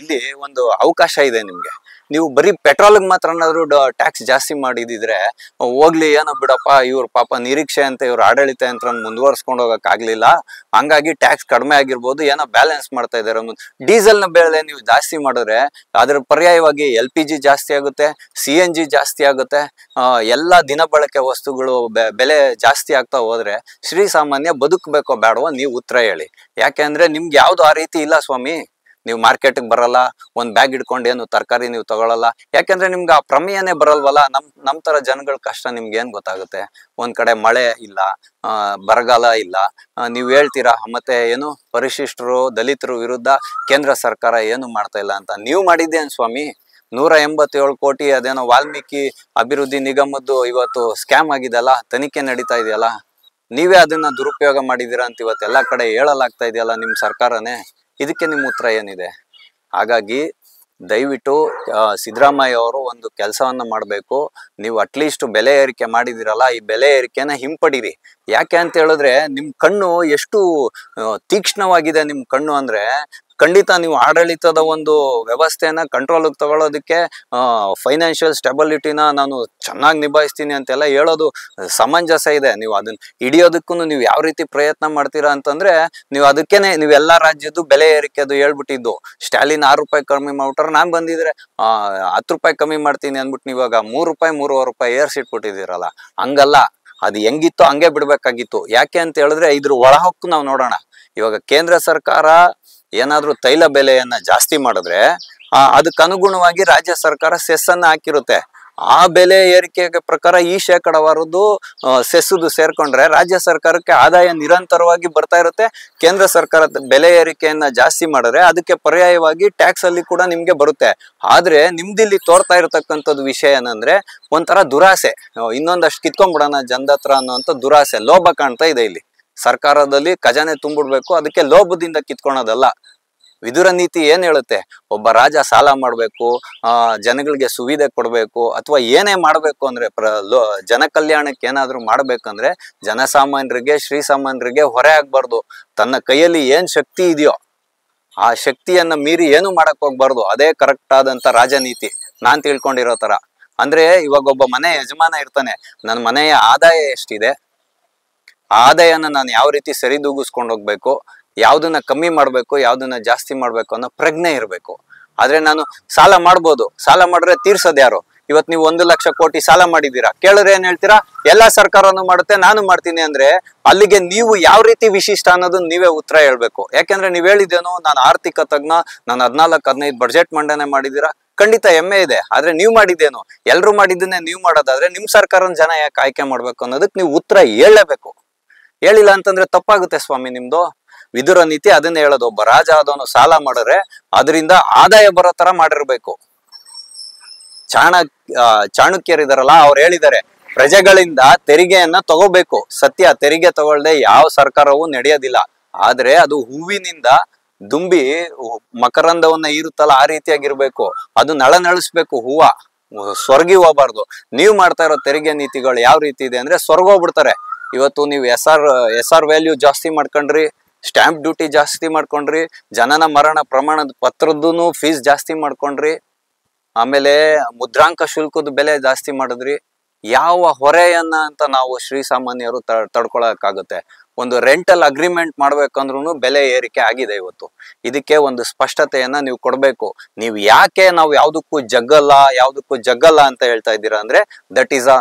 ಇಲ್ಲಿ ಒಂದು ಅವಕಾಶ ಇದೆ ನಿಮಗೆ ನೀವು ಬರೀ ಪೆಟ್ರೋಲ್ಗೆ ಮಾತ್ರ ಏನಾದ್ರು ಟ್ಯಾಕ್ಸ್ ಜಾಸ್ತಿ ಮಾಡಿದಿದ್ರೆ ಹೋಗ್ಲಿ ಏನೋ ಬಿಡಪ್ಪ ಇವ್ರ ಪಾಪ ನಿರೀಕ್ಷೆ ಅಂತ ಇವ್ರ ಆಡಳಿತ ಅಂತ ಮುಂದುವರ್ಸ್ಕೊಂಡು ಆಗ್ಲಿಲ್ಲ ಹಂಗಾಗಿ ಟ್ಯಾಕ್ಸ್ ಕಡಿಮೆ ಆಗಿರ್ಬೋದು ಏನೋ ಬ್ಯಾಲೆನ್ಸ್ ಮಾಡ್ತಾ ಇದಾರೆ ಡೀಸೆಲ್ನ ಬೆಲೆ ನೀವು ಜಾಸ್ತಿ ಮಾಡಿದ್ರೆ ಅದ್ರ ಪರ್ಯಾಯವಾಗಿ ಎಲ್ ಪಿ ಜಿ ಜಾಸ್ತಿ ಆಗುತ್ತೆ ಸಿ ಎನ್ ಜಿ ಜಾಸ್ತಿ ಆಗುತ್ತೆ ಎಲ್ಲ ದಿನ ಬಳಕೆ ವಸ್ತುಗಳು ಬೆಲೆ ಜಾಸ್ತಿ ಆಗ್ತಾ ಹೋದ್ರೆ ಶ್ರೀ ಸಾಮಾನ್ಯ ಬದುಕಬೇಕೋ ಬೇಡವೋ ನೀವು ಉತ್ತರ ಹೇಳಿ ಯಾಕೆಂದ್ರೆ ನಿಮ್ಗೆ ಯಾವ್ದು ಆ ರೀತಿ ಇಲ್ಲ ಸ್ವಾಮಿ ನೀವು ಮಾರ್ಕೆಟ್ಗೆ ಬರಲ್ಲ ಒಂದ್ ಬ್ಯಾಗ್ ಇಟ್ಕೊಂಡು ಏನು ತರಕಾರಿ ನೀವು ತಗೊಳಲ್ಲ ಯಾಕೆಂದ್ರೆ ನಿಮ್ಗೆ ಆ ಪ್ರಮೇಯನೇ ಬರಲ್ವಲ್ಲ ನಮ್ ನಮ್ ತರ ಜನಗಳ ಕಷ್ಟ ನಿಮ್ಗೆ ಏನ್ ಗೊತ್ತಾಗುತ್ತೆ ಒಂದ್ ಕಡೆ ಮಳೆ ಇಲ್ಲ ಬರಗಾಲ ಇಲ್ಲ ನೀವು ಹೇಳ್ತೀರಾ ಮತ್ತೆ ಏನು ಪರಿಶಿಷ್ಟರು ದಲಿತರು ವಿರುದ್ಧ ಕೇಂದ್ರ ಸರ್ಕಾರ ಏನು ಮಾಡ್ತಾ ಇಲ್ಲ ಅಂತ ನೀವು ಮಾಡಿದ್ದೇನು ಸ್ವಾಮಿ ನೂರ ಎಂಬತ್ತೇಳು ಕೋಟಿ ಅದೇನೋ ವಾಲ್ಮೀಕಿ ಅಭಿವೃದ್ಧಿ ನಿಗಮದ್ದು ಇವತ್ತು ಸ್ಕ್ಯಾಮ್ ಆಗಿದೆಯಲ್ಲ ತನಿಖೆ ನಡೀತಾ ಇದೆಯಲ್ಲ ನೀವೇ ಅದನ್ನ ದುರುಪಯೋಗ ಮಾಡಿದೀರಾ ಅಂತ ಇವತ್ತು ಎಲ್ಲಾ ಕಡೆ ಹೇಳಲಾಗ್ತಾ ಇದೆಯಲ್ಲ ನಿಮ್ಮ ಸರ್ಕಾರನೇ ಇದಕ್ಕೆ ನಿಮ್ಮ ಉತ್ತರ ಏನಿದೆ ಹಾಗಾಗಿ ದಯವಿಟ್ಟು ಸಿದ್ದರಾಮಯ್ಯ ಅವರು ಒಂದು ಕೆಲಸವನ್ನ ಮಾಡಬೇಕು ನೀವು ಅಟ್ಲೀಸ್ಟ್ ಬೆಲೆ ಏರಿಕೆ ಮಾಡಿದಿರಲ್ಲ ಈ ಬೆಲೆ ಏರಿಕೆನ ಹಿಂಪಡೀರಿ ಯಾಕೆ ಅಂತ ಹೇಳಿದ್ರೆ ನಿಮ್ ಕಣ್ಣು ಎಷ್ಟು ತೀಕ್ಷ್ಣವಾಗಿದೆ ನಿಮ್ ಕಣ್ಣು ಅಂದ್ರೆ ಖಂಡಿತ ನೀವು ಆಡಳಿತದ ಒಂದು ವ್ಯವಸ್ಥೆಯನ್ನು ಕಂಟ್ರೋಲ್ ತಗೊಳ್ಳೋದಕ್ಕೆ ಫೈನಾನ್ಷಿಯಲ್ ಸ್ಟೆಬಿಲಿಟಿನ ನಾನು ಚೆನ್ನಾಗಿ ನಿಭಾಯಿಸ್ತೀನಿ ಅಂತೆಲ್ಲ ಹೇಳೋದು ಸಮಂಜಸ ಇದೆ ನೀವು ಅದನ್ನ ಹಿಡಿಯೋದಕ್ಕೂ ನೀವು ಯಾವ ರೀತಿ ಪ್ರಯತ್ನ ಮಾಡ್ತೀರಾ ಅಂತಂದ್ರೆ ನೀವು ಅದಕ್ಕೇನೆ ನೀವು ಎಲ್ಲಾ ರಾಜ್ಯದ್ದು ಬೆಲೆ ಏರಿಕೆ ಅದು ಹೇಳ್ಬಿಟ್ಟಿದ್ದು ಸ್ಟಾಲಿನ್ ಆರು ರೂಪಾಯಿ ಕಮ್ಮಿ ಮಾಡ್ಬಿಟ್ರೆ ನಾನ್ ಬಂದಿದ್ರೆ ಆ ಹತ್ತು ರೂಪಾಯಿ ಕಮ್ಮಿ ಮಾಡ್ತೀನಿ ಅಂದ್ಬಿಟ್ಟು ಇವಾಗ ಮೂರು ರೂಪಾಯಿ ಮೂರುವರೆ ರೂಪಾಯಿ ಏರ್ಸಿಟ್ಬಿಟ್ಟಿದ್ದೀರಲ್ಲ ಹಂಗಲ್ಲ ಅದು ಹೆಂಗಿತ್ತು ಹಂಗೆ ಬಿಡ್ಬೇಕಾಗಿತ್ತು ಯಾಕೆ ಅಂತ ಹೇಳಿದ್ರೆ ಇದ್ರ ಒಳಹೊಕ್ಕು ನಾವು ನೋಡೋಣ ಇವಾಗ ಕೇಂದ್ರ ಸರ್ಕಾರ ಏನಾದ್ರೂ ತೈಲ ಬೆಲೆಯನ್ನ ಜಾಸ್ತಿ ಮಾಡಿದ್ರೆ ಅದಕ್ಕನುಗುಣವಾಗಿ ರಾಜ್ಯ ಸರ್ಕಾರ ಸೆಸ್ ಹಾಕಿರುತ್ತೆ ಆ ಬೆಲೆ ಏರಿಕೆ ಪ್ರಕಾರ ಈ ಶೇಕಡವಾರದ್ದು ಸೆಸ್ಸುದು ಸೇರ್ಕೊಂಡ್ರೆ ರಾಜ್ಯ ಸರ್ಕಾರಕ್ಕೆ ಆದಾಯ ನಿರಂತರವಾಗಿ ಬರ್ತಾ ಇರುತ್ತೆ ಕೇಂದ್ರ ಸರ್ಕಾರ ಬೆಲೆ ಏರಿಕೆಯನ್ನ ಜಾಸ್ತಿ ಮಾಡಿದ್ರೆ ಅದಕ್ಕೆ ಪರ್ಯಾಯವಾಗಿ ಟ್ಯಾಕ್ಸ್ ಅಲ್ಲಿ ಕೂಡ ನಿಮ್ಗೆ ಬರುತ್ತೆ ಆದ್ರೆ ನಿಮ್ದಿಲ್ಲಿ ತೋರ್ತಾ ಇರತಕ್ಕಂಥದ್ದು ವಿಷಯ ಏನಂದ್ರೆ ಒಂಥರ ದುರಾಸೆ ಇನ್ನೊಂದಷ್ಟು ಕಿತ್ಕೊಂಡ್ಬಿಡೋಣ ಜನದತ್ರ ಅನ್ನೋ ದುರಾಸೆ ಲೋಭ ಕಾಣ್ತಾ ಇದೆ ಇಲ್ಲಿ ಸರ್ಕಾರದಲ್ಲಿ ಖಜಾನೆ ತುಂಬಿಡ್ಬೇಕು ಅದಕ್ಕೆ ಲೋಭದಿಂದ ಕಿತ್ಕೊಳೋದಲ್ಲ ವಿದುರ ನೀತಿ ಏನ್ ಹೇಳುತ್ತೆ ಒಬ್ಬ ರಾಜ ಸಾಲ ಮಾಡಬೇಕು ಆ ಜನಗಳಿಗೆ ಸುವಿಧೆ ಕೊಡಬೇಕು ಅಥವಾ ಏನೇ ಮಾಡಬೇಕು ಅಂದ್ರೆ ಪ್ರ ಲೋ ಜನ ಕಲ್ಯಾಣಕ್ಕೆ ಏನಾದ್ರೂ ಮಾಡ್ಬೇಕಂದ್ರೆ ಜನಸಾಮಾನ್ಯರಿಗೆ ಶ್ರೀ ಸಾಮಾನ್ಯರಿಗೆ ಹೊರೆ ಆಗ್ಬಾರ್ದು ತನ್ನ ಕೈಯಲ್ಲಿ ಏನ್ ಶಕ್ತಿ ಇದೆಯೋ ಆ ಶಕ್ತಿಯನ್ನ ಮೀರಿ ಏನು ಮಾಡಕ್ ಹೋಗ್ಬಾರ್ದು ಅದೇ ಕರೆಕ್ಟ್ ಆದಂತ ರಾಜನೀತಿ ನಾನ್ ತಿಳ್ಕೊಂಡಿರೋ ತರ ಅಂದ್ರೆ ಇವಾಗ ಒಬ್ಬ ಮನೆ ಯಜಮಾನ ಇರ್ತಾನೆ ನನ್ನ ಮನೆಯ ಆದಾಯ ಎಷ್ಟಿದೆ ಆದಾಯನ ನಾನು ಯಾವ ರೀತಿ ಸರಿದೂಗಿಸ್ಕೊಂಡು ಹೋಗ್ಬೇಕು ಯಾವ್ದನ್ನ ಕಮ್ಮಿ ಮಾಡ್ಬೇಕು ಯಾವ್ದನ್ನ ಜಾಸ್ತಿ ಮಾಡ್ಬೇಕು ಅನ್ನೋ ಪ್ರಜ್ಞೆ ಇರಬೇಕು ಆದ್ರೆ ನಾನು ಸಾಲ ಮಾಡ್ಬೋದು ಸಾಲ ಮಾಡಿದ್ರೆ ತೀರ್ಸೋದು ಯಾರು ಇವತ್ ನೀವು ಒಂದು ಲಕ್ಷ ಕೋಟಿ ಸಾಲ ಮಾಡಿದ್ದೀರಾ ಕೇಳಿದ್ರೆ ಏನ್ ಹೇಳ್ತೀರಾ ಎಲ್ಲಾ ಸರ್ಕಾರನು ಮಾಡುತ್ತೆ ನಾನು ಮಾಡ್ತೀನಿ ಅಂದ್ರೆ ಅಲ್ಲಿಗೆ ನೀವು ಯಾವ ರೀತಿ ವಿಶಿಷ್ಟ ಅನ್ನೋದನ್ನ ನೀವೇ ಉತ್ತರ ಹೇಳ್ಬೇಕು ಯಾಕೆಂದ್ರೆ ನೀವ್ ಹೇಳಿದೇನು ನಾನು ಆರ್ಥಿಕ ತಜ್ಞ ನಾನು ಹದಿನಾಲ್ಕು ಹದಿನೈದು ಬಜೆಟ್ ಮಂಡನೆ ಮಾಡಿದ್ದೀರಾ ಖಂಡಿತ ಹೆಮ್ಮೆ ಇದೆ ಆದ್ರೆ ನೀವು ಮಾಡಿದ್ದೇನು ಎಲ್ಲರೂ ಮಾಡಿದ್ದನ್ನೇ ನೀವು ಮಾಡೋದಾದ್ರೆ ನಿಮ್ ಸರ್ಕಾರನ ಜನ ಯಾಕೆ ಆಯ್ಕೆ ಮಾಡ್ಬೇಕು ಅನ್ನೋದಕ್ಕೆ ನೀವು ಉತ್ತರ ಹೇಳಲೇಬೇಕು ಹೇಳಿಲ್ಲ ಅಂತಂದ್ರೆ ತಪ್ಪಾಗುತ್ತೆ ಸ್ವಾಮಿ ನಿಮ್ದು ವಿದುರ ನೀತಿ ಅದನ್ನ ಹೇಳೋದು ಒಬ್ಬ ರಾಜ ಆದವನು ಸಾಲ ಮಾಡಿದ್ರೆ ಅದರಿಂದ ಆದಾಯ ಬರೋ ತರ ಮಾಡಿರ್ಬೇಕು ಚಾಣ ಚಾಣಕ್ಯರಿದಾರಲ್ಲ ಅವ್ರು ಹೇಳಿದ್ದಾರೆ ಪ್ರಜೆಗಳಿಂದ ತೆರಿಗೆಯನ್ನ ತಗೋಬೇಕು ಸತ್ಯ ತೆರಿಗೆ ತಗೊಳ್ದೆ ಯಾವ ಸರ್ಕಾರವೂ ನಡೆಯೋದಿಲ್ಲ ಆದ್ರೆ ಅದು ಹೂವಿನಿಂದ ದುಂಬಿ ಮಕರಂದವನ್ನ ಇರುತ್ತಲ್ಲ ಆ ರೀತಿಯಾಗಿರ್ಬೇಕು ಅದು ನಳಿಸ್ಬೇಕು ಹೂವ ಸ್ವರ್ಗಿ ಹೋಗ್ಬಾರ್ದು ನೀವ್ ಮಾಡ್ತಾ ಇರೋ ತೆರಿಗೆ ನೀತಿಗಳು ಯಾವ ರೀತಿ ಇದೆ ಅಂದ್ರೆ ಸ್ವರ್ಗ ಹೋಗ್ಬಿಡ್ತಾರೆ ಇವತ್ತು ನೀವು S R S R value ಜಾಸ್ತಿ ಮಾಡ್ಕೊಂಡ್ರಿ ಸ್ಟ್ಯಾಂಪ್ ಡ್ಯೂಟಿ ಜಾಸ್ತಿ ಮಾಡ್ಕೊಂಡ್ರಿ ಜನನ ಮರಣ ಪ್ರಮಾಣದ ಪತ್ರದ್ದು ಫೀಸ್ ಜಾಸ್ತಿ ಮಾಡ್ಕೊಂಡ್ರಿ ಆಮೇಲೆ ಮುದ್ರಾಂಕ ಶುಲ್ಕದ ಬೆಲೆ ಜಾಸ್ತಿ ಮಾಡಿದ್ರಿ ಯಾವ ಹೊರೆಯನ್ನ ಅಂತ ನಾವು ಶ್ರೀ ಸಾಮಾನ್ಯರು ತಡ್ಕೊಳಕಾಗುತ್ತೆ ಒಂದು ರೆಂಟಲ್ ಅಗ್ರಿಮೆಂಟ್ ಮಾಡ್ಬೇಕಂದ್ರೂ ಬೆಲೆ ಏರಿಕೆ ಆಗಿದೆ ಇವತ್ತು ಇದಕ್ಕೆ ಒಂದು ಸ್ಪಷ್ಟತೆಯನ್ನ ನೀವು ಕೊಡಬೇಕು ನೀವು ಯಾಕೆ ನಾವು ಯಾವುದಕ್ಕೂ ಜಗ್ಗಲ್ಲ ಯಾವುದಕ್ಕೂ ಜಗ್ಗಲ್ಲ ಅಂತ ಹೇಳ್ತಾ ಇದ್ದೀರಾ ಅಂದ್ರೆ that is a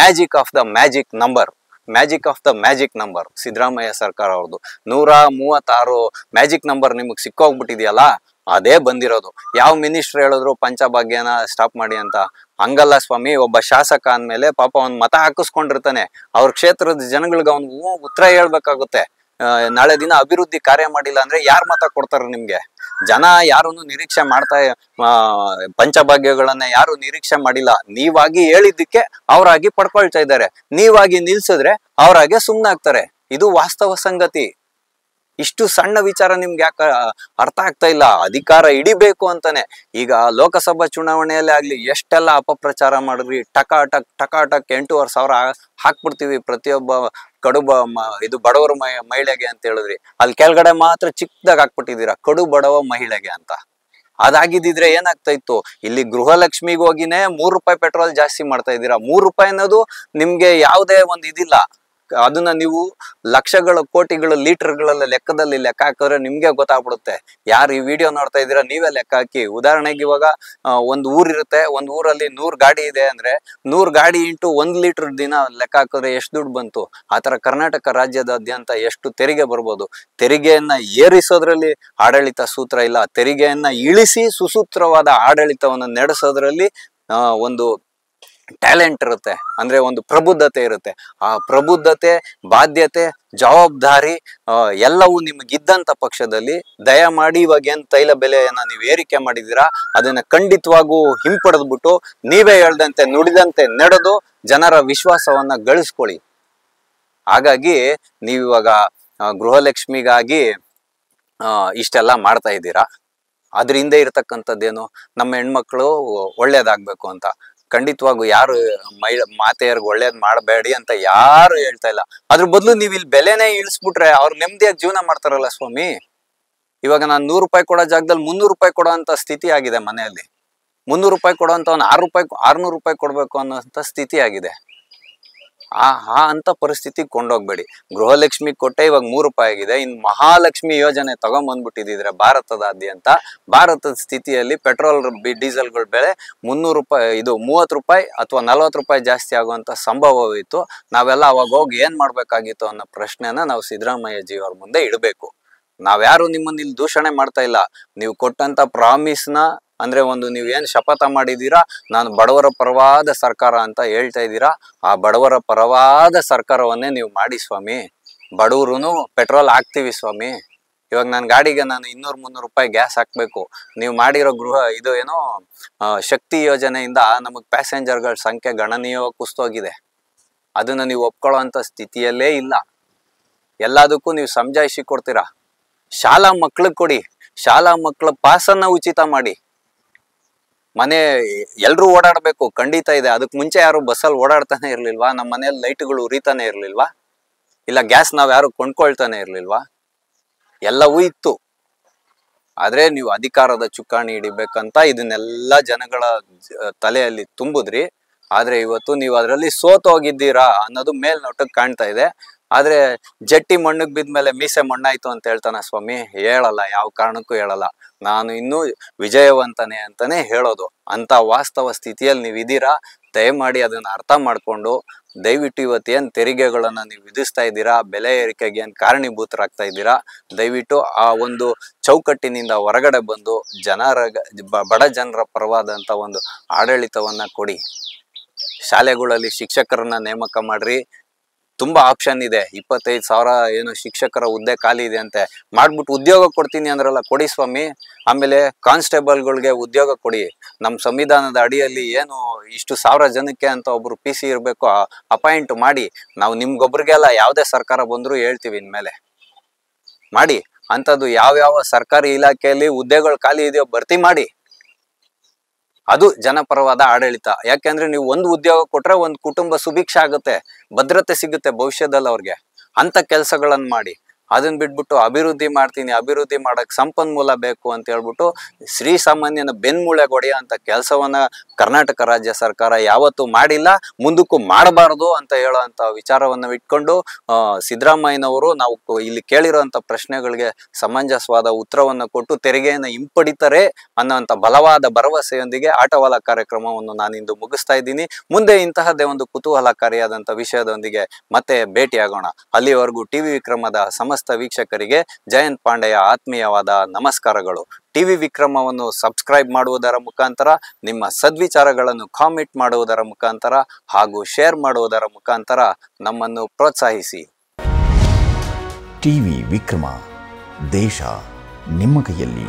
magic of the magic number magic of the magic number Siddaramaiah ಸರ್ಕಾರ ಅವ್ರದ್ದು ನೂರ ಮೂವತ್ತಾರು ಮ್ಯಾಜಿಕ್ ನಂಬರ್ ನಿಮಗೆ ಸಿಕ್ಕೋಗ್ಬಿಟ್ಟಿದೆಯಲ್ಲ ಅದೇ ಬಂದಿರೋದು ಯಾವ ಮಿನಿಸ್ಟರ್ ಹೇಳಿದ್ರು ಪಂಚಭಾಗ್ಯನ ಸ್ಟಾಪ್ ಮಾಡಿ ಅಂತ ಹಂಗಲ್ಲ ಸ್ವಾಮಿ ಒಬ್ಬ ಶಾಸಕ ಅಂದಮೇಲೆ ಪಾಪ ಅವ್ನ್ ಮತ ಹಾಕಿಸ್ಕೊಂಡಿರ್ತಾನೆ ಅವ್ರ ಕ್ಷೇತ್ರದ ಜನಗಳಿಗೆ ಅವ್ನು ಉತ್ತರ ಹೇಳ್ಬೇಕಾಗುತ್ತೆ ನಾಳೆ ದಿನ ಅಭಿವೃದ್ಧಿ ಕಾರ್ಯ ಮಾಡಿಲ್ಲ ಅಂದ್ರೆ ಯಾರ್ ಮತ ಕೊಡ್ತಾರೆ ನಿಮ್ಗೆ ಜನ ಯಾರನ್ನು ನಿರೀಕ್ಷೆ ಮಾಡ್ತಾ ಪಂಚಭಾಗ್ಯಗಳನ್ನ ಯಾರು ನಿರೀಕ್ಷೆ ಮಾಡಿಲ್ಲ ನೀವಾಗಿ ಹೇಳಿದ್ದಕ್ಕೆ ಅವರಾಗಿ ಪಡ್ಕೊಳ್ತಾ ಇದ್ದಾರೆ ನೀವಾಗಿ ನಿಲ್ಸಿದ್ರೆ ಅವರಾಗೆ ಸುಮ್ನಾಗ್ತಾರೆ ಇದು ವಾಸ್ತವ ಸಂಗತಿ ಇಷ್ಟು ಸಣ್ಣ ವಿಚಾರ ನಿಮ್ಗೆ ಯಾಕೆ ಅರ್ಥ ಆಗ್ತಾ ಇಲ್ಲ ಅಧಿಕಾರ ಹಿಡಿಬೇಕು ಅಂತಾನೆ ಈಗ ಲೋಕಸಭಾ ಚುನಾವಣೆಯಲ್ಲಿ ಆಗ್ಲಿ ಎಷ್ಟೆಲ್ಲ ಅಪಪ್ರಚಾರ ಮಾಡಿದ್ರಿ ಟಕಾ ಟಕ್ ಟಕ ಟಕ್ ಎಂಟೂವರೆ ಸಾವಿರ ಹಾಕ್ಬಿಡ್ತೀವಿ ಪ್ರತಿಯೊಬ್ಬ ಕಡುಬ ಇದು ಬಡವರ ಮಹಿಳೆಗೆ ಅಂತ ಹೇಳಿದ್ರಿ ಅಲ್ಲಿ ಕೆಳಗಡೆ ಮಾತ್ರ ಚಿಕ್ಕದಾಗ ಹಾಕ್ಬಿಟ್ಟಿದ್ದೀರಾ ಕಡು ಬಡವ ಮಹಿಳೆಗೆ ಅಂತ ಅದಾಗಿದ್ದಿದ್ರೆ ಏನಾಗ್ತಾ ಇತ್ತು ಇಲ್ಲಿ ಗೃಹಲಕ್ಷ್ಮಿಗೆ ಹೋಗಿನೇ ಮೂರು ರೂಪಾಯಿ ಪೆಟ್ರೋಲ್ ಜಾಸ್ತಿ ಮಾಡ್ತಾ ಇದ್ದೀರಾ ಮೂರು ರೂಪಾಯಿ ಅನ್ನೋದು ನಿಮ್ಗೆ ಯಾವುದೇ ಒಂದು ಇದಿಲ್ಲ ಅದನ್ನ ನೀವು ಲಕ್ಷಗಳ ಲೀಟರ್ ಗಳಲ್ಲ ಲೆಕ್ಕದಲ್ಲಿ ಲೆಕ್ಕ ಹಾಕಿದ್ರೆ ನಿಮ್ಗೆ ಗೊತ್ತಾಗ್ಬಿಡುತ್ತೆ ಯಾರು ಈ ವಿಡಿಯೋ ನೋಡ್ತಾ ಇದ್ದೀರಾ ನೀವೇ ಲೆಕ್ಕ ಹಾಕಿ ಉದಾಹರಣೆಗೆ ಇವಾಗ ಒಂದು ಇರುತ್ತೆ ಒಂದು ಊರಲ್ಲಿ ನೂರ್ ಗಾಡಿ ಇದೆ ಅಂದ್ರೆ ನೂರ್ ಗಾಡಿ ಇಂಟು ಒಂದ್ ಲೀಟರ್ ದಿನ ಲೆಕ್ಕ ಹಾಕಿದ್ರೆ ಎಷ್ಟು ದುಡ್ಡು ಬಂತು ಆತರ ಕರ್ನಾಟಕ ರಾಜ್ಯದಾದ್ಯಂತ ಎಷ್ಟು ತೆರಿಗೆ ಬರ್ಬೋದು ತೆರಿಗೆಯನ್ನ ಏರಿಸೋದ್ರಲ್ಲಿ ಆಡಳಿತ ಸೂತ್ರ ಇಲ್ಲ ತೆರಿಗೆಯನ್ನ ಇಳಿಸಿ ಸುಸೂತ್ರವಾದ ಆಡಳಿತವನ್ನು ನಡೆಸೋದ್ರಲ್ಲಿ ಒಂದು ಟ್ಯಾಲೆಂಟ್ ಇರುತ್ತೆ ಅಂದ್ರೆ ಒಂದು ಪ್ರಬುದ್ಧತೆ ಇರುತ್ತೆ ಆ ಪ್ರಬುದ್ಧತೆ ಬಾಧ್ಯತೆ ಜವಾಬ್ದಾರಿ ಎಲ್ಲವೂ ನಿಮಗಿದ್ದಂಥ ಪಕ್ಷದಲ್ಲಿ ದಯಮಾಡಿ ಇವಾಗ ಏನು ತೈಲ ಬೆಲೆಯನ್ನ ನೀವು ಏರಿಕೆ ಮಾಡಿದ್ದೀರಾ ಅದನ್ನ ಖಂಡಿತವಾಗೂ ಹಿಂಪಡೆದ್ಬಿಟ್ಟು ನೀವೇ ಹೇಳ್ದಂತೆ ನುಡಿದಂತೆ ನಡೆದು ಜನರ ವಿಶ್ವಾಸವನ್ನ ಗಳಿಸ್ಕೊಳ್ಳಿ ಹಾಗಾಗಿ ನೀವಿವಾಗ ಗೃಹಲಕ್ಷ್ಮಿಗಾಗಿ ಇಷ್ಟೆಲ್ಲ ಮಾಡ್ತಾ ಇದ್ದೀರಾ ಅದರಿಂದ ಇರತಕ್ಕಂಥದ್ದೇನು ನಮ್ಮ ಹೆಣ್ಮಕ್ಳು ಒಳ್ಳೇದಾಗಬೇಕು ಅಂತ ಖಂಡಿತವಾಗೂ ಯಾರು ಮೈ ಮಾತೆಯರ್ಗೆ ಒಳ್ಳೇದ್ ಮಾಡಬೇಡಿ ಅಂತ ಯಾರು ಹೇಳ್ತಾ ಇಲ್ಲ ಅದ್ರ ಬದಲು ನೀವು ಇಲ್ಲಿ ಬೆಲೆನೇ ಇಳಿಸ್ಬಿಟ್ರೆ ಅವ್ರು ನೆಮ್ಮದಿಯಾಗಿ ಜೀವನ ಮಾಡ್ತಾರಲ್ಲ ಸ್ವಾಮಿ ಇವಾಗ ನಾನು ನೂರು ರೂಪಾಯಿ ಕೊಡೋ ಜಾಗದಲ್ಲಿ ಮುನ್ನೂರು ರೂಪಾಯಿ ಕೊಡೋ ಅಂತ ಸ್ಥಿತಿ ಆಗಿದೆ ಮನೆಯಲ್ಲಿ ಮುನ್ನೂರು ರೂಪಾಯಿ ಕೊಡೋ ಅಂತ ಆರು ರೂಪಾಯಿ ಆರ್ನೂರು ರೂಪಾಯಿ ಕೊಡ್ಬೇಕು ಅನ್ನೋಂಥ ಸ್ಥಿತಿ ಆಗಿದೆ ಆ ಹಾ ಅಂತ ಪರಿಸ್ಥಿತಿ ಕೊಂಡೋಗ್ಬೇಡಿ ಗೃಹಲಕ್ಷ್ಮಿ ಕೊಟ್ಟೆ ಇವಾಗ ಮೂರು ರೂಪಾಯಿ ಆಗಿದೆ ಇನ್ ಮಹಾಲಕ್ಷ್ಮಿ ಯೋಜನೆ ತಗೊಂಬಂದ್ಬಿಟ್ಟಿದ್ರೆ ಭಾರತದಾದ್ಯಂತ ಭಾರತದ ಸ್ಥಿತಿಯಲ್ಲಿ ಪೆಟ್ರೋಲ್ ಡೀಸೆಲ್ಗಳ ಬೆಲೆ ಮುನ್ನೂರು ರೂಪಾಯಿ ಇದು ಮೂವತ್ತು ರೂಪಾಯಿ ಅಥವಾ ನಲವತ್ತು ರೂಪಾಯಿ ಜಾಸ್ತಿ ಆಗುವಂತ ಸಂಭವವಿತ್ತು ನಾವೆಲ್ಲ ಅವಾಗ ಹೋಗಿ ಏನ್ ಮಾಡ್ಬೇಕಾಗಿತ್ತು ಅನ್ನೋ ಪ್ರಶ್ನೆನ ನಾವು ಸಿದ್ದರಾಮಯ್ಯ ಜೀವರ ಮುಂದೆ ಇಡಬೇಕು ನಾವ್ಯಾರು ನಿಮ್ಮನ್ನ ಇಲ್ಲಿ ದೂಷಣೆ ಮಾಡ್ತಾ ಇಲ್ಲ ನೀವು ಕೊಟ್ಟಂತ ಪ್ರಾಮಿಸ್ನ ಅಂದ್ರೆ ಒಂದು ನೀವು ಏನು ಶಪಥ ಮಾಡಿದ್ದೀರಾ ನಾನು ಬಡವರ ಪರವಾದ ಸರ್ಕಾರ ಅಂತ ಹೇಳ್ತಾ ಇದ್ದೀರಾ ಆ ಬಡವರ ಪರವಾದ ಸರ್ಕಾರವನ್ನೇ ನೀವು ಮಾಡಿ ಸ್ವಾಮಿ ಬಡವ್ರು ಪೆಟ್ರೋಲ್ ಹಾಕ್ತೀವಿ ಸ್ವಾಮಿ ಇವಾಗ ನನ್ನ ಗಾಡಿಗೆ ನಾನು ಇನ್ನೂರು ಮುನ್ನೂರು ರೂಪಾಯಿ ಗ್ಯಾಸ್ ಹಾಕ್ಬೇಕು ನೀವು ಮಾಡಿರೋ ಗೃಹ ಇದು ಏನೋ ಶಕ್ತಿ ಯೋಜನೆಯಿಂದ ನಮಗೆ ಪ್ಯಾಸೆಂಜರ್ಗಳ ಸಂಖ್ಯೆ ಗಣನೀಯ ಕುಸ್ತೋಗಿದೆ ಅದನ್ನ ನೀವು ಒಪ್ಕೊಳ್ಳೋ ಅಂತ ಸ್ಥಿತಿಯಲ್ಲೇ ಇಲ್ಲ ಎಲ್ಲದಕ್ಕೂ ನೀವು ಸಮಜಾಯಿಸಿ ಕೊಡ್ತೀರಾ ಶಾಲಾ ಮಕ್ಳಿಗೆ ಕೊಡಿ ಶಾಲಾ ಮಕ್ಳ ಪಾಸನ್ನ ಉಚಿತ ಮಾಡಿ ಮನೆ ಎಲ್ಲರೂ ಓಡಾಡ್ಬೇಕು ಖಂಡಿತ ಇದೆ ಅದಕ್ಕೆ ಮುಂಚೆ ಯಾರು ಬಸ್ಸಲ್ಲಿ ಓಡಾಡ್ತಾನೆ ಇರ್ಲಿಲ್ವಾ ನಮ್ಮ ಮನೇಲಿ ಲೈಟ್ಗಳು ಉರಿತಾನೆ ಇರ್ಲಿಲ್ವಾ ಇಲ್ಲ ಗ್ಯಾಸ್ ನಾವ್ ಯಾರು ಕೊಂಡ್ಕೊಳ್ತಾನೆ ಇರ್ಲಿಲ್ವಾ ಎಲ್ಲವೂ ಇತ್ತು ಆದ್ರೆ ನೀವು ಅಧಿಕಾರದ ಚುಕ್ಕಾಣಿ ಹಿಡಿಬೇಕಂತ ಇದನ್ನೆಲ್ಲ ಜನಗಳ ತಲೆಯಲ್ಲಿ ತುಂಬುದ್ರಿ ಆದ್ರೆ ಇವತ್ತು ನೀವು ಅದರಲ್ಲಿ ಸೋತೋಗಿದ್ದೀರಾ ಅನ್ನೋದು ಮೇಲ್ನೋಟಕ್ಕೆ ಕಾಣ್ತಾ ಇದೆ ಆದ್ರೆ ಜಟ್ಟಿ ಮಣ್ಣಗ್ ಬಿದ್ಮೇಲೆ ಮೀಸೆ ಮಣ್ಣಾಯ್ತು ಅಂತ ಹೇಳ್ತಾನ ಸ್ವಾಮಿ ಹೇಳಲ್ಲ ಯಾವ ಕಾರಣಕ್ಕೂ ಹೇಳಲ್ಲ ನಾನು ಇನ್ನೂ ವಿಜಯವಂತನೇ ಅಂತಾನೆ ಹೇಳೋದು ಅಂತ ವಾಸ್ತವ ಸ್ಥಿತಿಯಲ್ಲಿ ನೀವು ಇದೀರಾ ದಯಮಾಡಿ ಅದನ್ನ ಅರ್ಥ ಮಾಡ್ಕೊಂಡು ದಯವಿಟ್ಟು ಇವತ್ತು ಏನು ತೆರಿಗೆಗಳನ್ನು ನೀವು ವಿಧಿಸ್ತಾ ಇದ್ದೀರಾ ಬೆಲೆ ಏರಿಕೆಗೆ ಏನು ಕಾರಣೀಭೂತರಾಗ್ತಾ ಇದ್ದೀರಾ ದಯವಿಟ್ಟು ಆ ಒಂದು ಚೌಕಟ್ಟಿನಿಂದ ಹೊರಗಡೆ ಬಂದು ಜನರ ಬಡ ಜನರ ಪರವಾದಂಥ ಒಂದು ಆಡಳಿತವನ್ನು ಕೊಡಿ ಶಾಲೆಗಳಲ್ಲಿ ಶಿಕ್ಷಕರನ್ನ ನೇಮಕ ಮಾಡ್ರಿ ತುಂಬಾ ಆಪ್ಷನ್ ಇದೆ ಇಪ್ಪತ್ತೈದು ಸಾವಿರ ಏನು ಶಿಕ್ಷಕರ ಹುದ್ದೆ ಖಾಲಿ ಇದೆ ಅಂತೆ ಮಾಡಿಬಿಟ್ಟು ಉದ್ಯೋಗ ಕೊಡ್ತೀನಿ ಅಂದ್ರಲ್ಲ ಕೊಡಿ ಸ್ವಾಮಿ ಆಮೇಲೆ ಕಾನ್ಸ್ಟೇಬಲ್ಗಳಿಗೆ ಉದ್ಯೋಗ ಕೊಡಿ ನಮ್ಮ ಸಂವಿಧಾನದ ಅಡಿಯಲ್ಲಿ ಏನು ಇಷ್ಟು ಸಾವಿರ ಜನಕ್ಕೆ ಅಂತ ಒಬ್ರು ಪಿ ಸಿ ಇರಬೇಕು ಅಪಾಯಿಂಟ್ ಮಾಡಿ ನಾವು ನಿಮ್ಗೊಬ್ರಿಗೆಲ್ಲ ಯಾವುದೇ ಸರ್ಕಾರ ಬಂದರೂ ಹೇಳ್ತೀವಿ ಇನ್ಮೇಲೆ ಮಾಡಿ ಅಂಥದ್ದು ಯಾವ್ಯಾವ ಸರ್ಕಾರಿ ಇಲಾಖೆಯಲ್ಲಿ ಹುದ್ದೆಗಳು ಖಾಲಿ ಇದೆಯೋ ಭರ್ತಿ ಮಾಡಿ ಅದು ಜನಪರವಾದ ಆಡಳಿತ ಯಾಕೆಂದ್ರೆ ನೀವು ಒಂದು ಉದ್ಯೋಗ ಕೊಟ್ರೆ ಒಂದು ಕುಟುಂಬ ಸುಭಿಕ್ಷ ಆಗುತ್ತೆ ಭದ್ರತೆ ಸಿಗುತ್ತೆ ಭವಿಷ್ಯದಲ್ಲಿ ಅವ್ರಿಗೆ ಅಂತ ಕೆಲಸಗಳನ್ನು ಮಾಡಿ ಅದನ್ನ ಬಿಟ್ಬಿಟ್ಟು ಅಭಿವೃದ್ಧಿ ಮಾಡ್ತೀನಿ ಅಭಿವೃದ್ಧಿ ಮಾಡಕ್ ಸಂಪನ್ಮೂಲ ಬೇಕು ಅಂತ ಹೇಳ್ಬಿಟ್ಟು ಶ್ರೀ ಸಾಮಾನ್ಯನ ಬೆನ್ಮೂಳೆ ಹೊಡೆಯೋ ಅಂತ ಕೆಲಸವನ್ನ ಕರ್ನಾಟಕ ರಾಜ್ಯ ಸರ್ಕಾರ ಯಾವತ್ತೂ ಮಾಡಿಲ್ಲ ಮುಂದಕ್ಕೂ ಮಾಡಬಾರದು ಅಂತ ಹೇಳುವಂತ ವಿಚಾರವನ್ನು ಇಟ್ಕೊಂಡು ಸಿದ್ದರಾಮಯ್ಯನವರು ನಾವು ಇಲ್ಲಿ ಕೇಳಿರುವಂತ ಪ್ರಶ್ನೆಗಳಿಗೆ ಸಮಂಜಸವಾದ ಉತ್ತರವನ್ನು ಕೊಟ್ಟು ತೆರಿಗೆಯನ್ನು ಹಿಂಪಡಿತಾರೆ ಅನ್ನೋಂಥ ಬಲವಾದ ಭರವಸೆಯೊಂದಿಗೆ ಆಟವಾಲ ಕಾರ್ಯಕ್ರಮವನ್ನು ಇಂದು ಮುಗಿಸ್ತಾ ಇದ್ದೀನಿ ಮುಂದೆ ಇಂತಹದೇ ಒಂದು ಕುತೂಹಲಕಾರಿಯಾದಂಥ ವಿಷಯದೊಂದಿಗೆ ಮತ್ತೆ ಭೇಟಿ ಆಗೋಣ ಅಲ್ಲಿವರೆಗೂ ಟಿವಿ ವಿಕ್ರಮದ ಸಮಸ್ಯೆ ಸಮಸ್ತ ವೀಕ್ಷಕರಿಗೆ ಜಯಂತ್ ಪಾಂಡೆಯ ಆತ್ಮೀಯವಾದ ನಮಸ್ಕಾರಗಳು ಟಿವಿ ವಿಕ್ರಮವನ್ನು ಸಬ್ಸ್ಕ್ರೈಬ್ ಮಾಡುವುದರ ಮುಖಾಂತರ ನಿಮ್ಮ ಸದ್ವಿಚಾರಗಳನ್ನು ಕಾಮೆಂಟ್ ಮಾಡುವುದರ ಮುಖಾಂತರ ಹಾಗೂ ಶೇರ್ ಮಾಡುವುದರ ಮುಖಾಂತರ ನಮ್ಮನ್ನು ಪ್ರೋತ್ಸಾಹಿಸಿ ಟಿವಿ ವಿಕ್ರಮ ದೇಶ ನಿಮ್ಮ ಕೈಯಲ್ಲಿ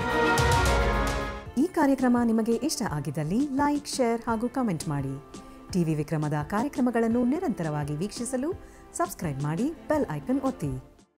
ಈ ಕಾರ್ಯಕ್ರಮ ನಿಮಗೆ ಇಷ್ಟ ಆಗಿದ್ದಲ್ಲಿ ಲೈಕ್ ಶೇರ್ ಹಾಗೂ ಕಾಮೆಂಟ್ ಮಾಡಿ ಟಿವಿ ವಿಕ್ರಮದ ಕಾರ್ಯಕ್ರಮಗಳನ್ನು ನಿರಂತರವಾಗಿ ವೀಕ್ಷಿಸಲು ಸಬ್ಸ್ಕ್ರೈಬ್ ಮಾಡಿ ಬೆಲ್ ಐಕನ್ ಒತ್ತಿ